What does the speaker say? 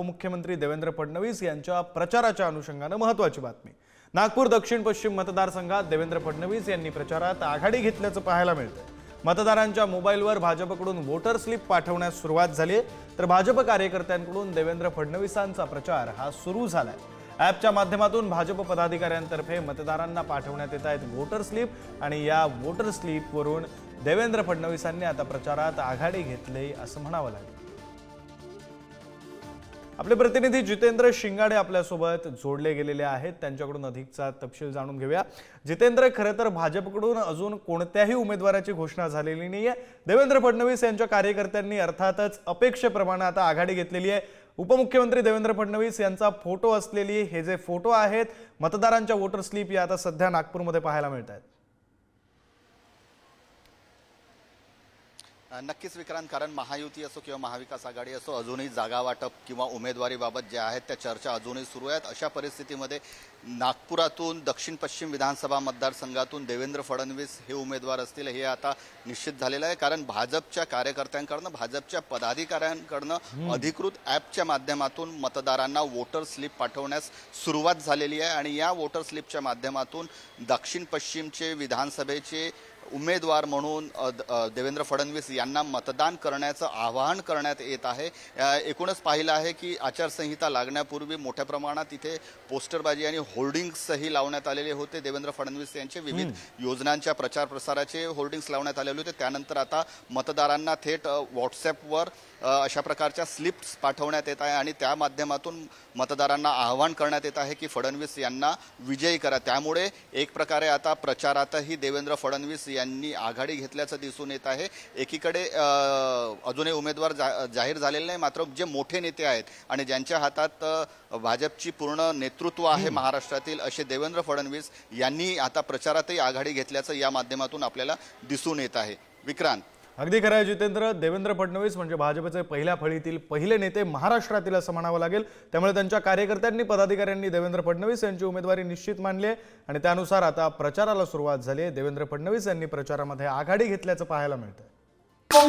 उपमुख्यमंत्री देवेंद्र फडणवीस यांच्या प्रचाराच्या अनुषंगानं महत्वाची बातमी नागपूर दक्षिण पश्चिम मतदारसंघात देवेंद्र फडणवीस यांनी प्रचारात आघाडी घेतल्याचं पाहायला मिळतं मतदारांच्या मोबाईलवर भाजपकडून वोटर स्लिप पाठवण्यास सुरुवात झाली तर भाजप कार्यकर्त्यांकडून देवेंद्र फडणवीसांचा प्रचार हा सुरू झालाय ॲपच्या माध्यमातून भाजप पदाधिकाऱ्यांतर्फे मतदारांना पाठवण्यात येत आहेत वोटर स्लिप आणि या वोटर स्लिपवरून देवेंद्र फडणवीसांनी आता प्रचारात आघाडी घेतली असं म्हणावं लागेल आपले प्रतिनिधी जितेंद्र शिंगाडे आपल्यासोबत जोडले गेलेले आहेत त्यांच्याकडून अधिकचा तपशील जाणून घेऊया जितेंद्र खरं तर भाजपकडून अजून कोणत्याही उमेदवाराची घोषणा झालेली नाहीये देवेंद्र फडणवीस यांच्या कार्यकर्त्यांनी अर्थातच अपेक्षेप्रमाणे आता आघाडी घेतलेली आहे उपमुख्यमंत्री देवेंद्र फडणवीस यांचा फोटो असलेली हे जे फोटो आहेत मतदारांच्या वोटर स्लीप या आता सध्या नागपूरमध्ये पाहायला मिळत आहेत नक्कीच विक्रांत कारण महायुती असो किंवा महाविकास आघाडी असो अजूनही जागा वाटप किंवा उमेदवारीबाबत ज्या आहेत त्या चर्चा अजूनही सुरू आहेत अशा परिस्थितीमध्ये नागपुरातून दक्षिण पश्चिम विधानसभा मतदारसंघातून देवेंद्र फडणवीस हे उमेदवार असतील हे आता निश्चित झालेलं आहे कारण भाजपच्या कार्यकर्त्यांकडनं भाजपच्या पदाधिकाऱ्यांकडनं अधिकृत ॲपच्या माध्यमातून मतदारांना वोटर स्लिप पाठवण्यास सुरुवात झालेली आहे आणि या वोटर स्लिपच्या माध्यमातून दक्षिण पश्चिमचे विधानसभेचे उमेदवार म्हणून देवेंद्र फडणवीस यांना मतदान करण्याचं आवाहन करण्यात येत आहे एकूणच पाहिलं आहे की आचारसंहिता लागण्यापूर्वी मोठ्या प्रमाणात इथे पोस्टरबाजी आणि होर्डिंग्सही लावण्यात आलेले होते देवेंद्र फडणवीस यांचे विविध योजनांच्या प्रचार प्रसाराचे होर्डिंग्स लावण्यात आलेले होते त्यानंतर आता मतदारांना थेट व्हॉट्सॲपवर अशा प्रकारच्या स्लिप्स पाठवण्यात येत आहे आणि त्या माध्यमातून मतदारांना आवाहन करण्यात येत आहे की फडणवीस यांना विजयी करा त्यामुळे एक प्रकारे आता प्रचारातही देवेंद्र फडणवीस यांनी आघाडी घेतल्याचं दिसून येत आहे एकीकडे अजूनही उमेदवार जा जाहीर झालेले नाही मात्र जे मोठे नेते आहेत आणि ज्यांच्या हातात भाजपची पूर्ण नेतृत्व आहे महाराष्ट्रातील असे देवेंद्र फडणवीस यांनी आता प्रचारातही आघाडी घेतल्याचं या माध्यमातून आपल्याला दिसून येत आहे विक्रांत अगदी खरं आहे जितेंद्र देवेंद्र फडणवीस म्हणजे भाजपचे पहिल्या फळीतील पहिले नेते महाराष्ट्रातील असं म्हणावं लागेल त्यामुळे त्यांच्या कार्यकर्त्यांनी पदाधिकाऱ्यांनी देवेंद्र फडणवीस यांची उमेदवारी निश्चित मानली आहे आणि त्यानुसार आता प्रचाराला सुरुवात झाली आहे देवेंद्र फडणवीस यांनी प्रचारामध्ये आघाडी घेतल्याचं पाहायला मिळतं